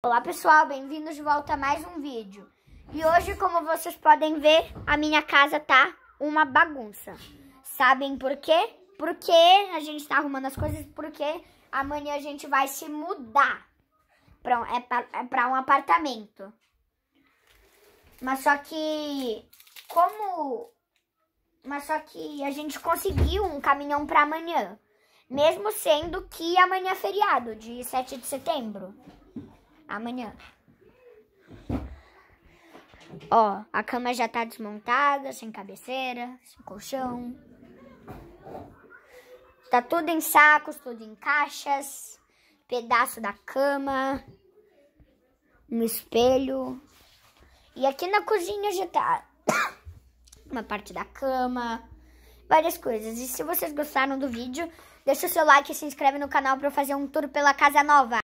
Olá pessoal, bem-vindos de volta a mais um vídeo. E hoje, como vocês podem ver, a minha casa tá uma bagunça. Sabem por quê? Porque a gente tá arrumando as coisas, porque amanhã a gente vai se mudar. Pra, é, pra, é pra um apartamento. Mas só que... Como... Mas só que a gente conseguiu um caminhão pra amanhã. Mesmo sendo que amanhã é feriado, de 7 de setembro amanhã. Ó, a cama já tá desmontada, sem cabeceira, sem colchão. Tá tudo em sacos, tudo em caixas. Pedaço da cama. Um espelho. E aqui na cozinha já tá uma parte da cama. Várias coisas. E se vocês gostaram do vídeo, deixa o seu like e se inscreve no canal pra eu fazer um tour pela casa nova.